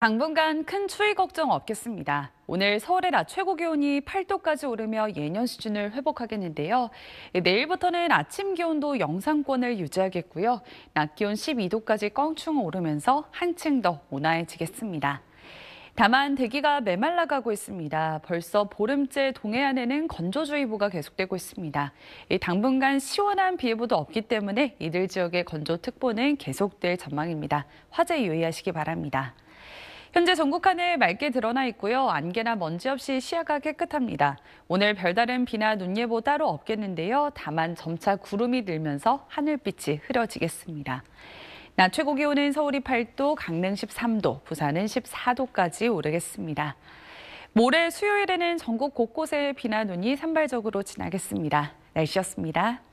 당분간 큰 추위 걱정 없겠습니다. 오늘 서울의 낮 최고 기온이 8도까지 오르며 예년 수준을 회복하겠는데요. 예, 내일부터는 아침 기온도 영상권을 유지하겠고요. 낮 기온 12도까지 껑충 오르면서 한층 더 온화해지겠습니다. 다만 대기가 메말라가고 있습니다. 벌써 보름째 동해안에는 건조주의보가 계속되고 있습니다. 당분간 시원한 비 예보도 없기 때문에 이들 지역의 건조특보는 계속될 전망입니다. 화재 유의하시기 바랍니다. 현재 전국 하늘 맑게 드러나 있고요. 안개나 먼지 없이 시야가 깨끗합니다. 오늘 별다른 비나 눈 예보 따로 없겠는데요. 다만 점차 구름이 늘면서 하늘빛이 흐려지겠습니다. 낮 최고 기온은 서울이 8도, 강릉 13도, 부산은 14도까지 오르겠습니다. 모레 수요일에는 전국 곳곳에 비나 눈이 산발적으로 지나겠습니다. 날씨였습니다.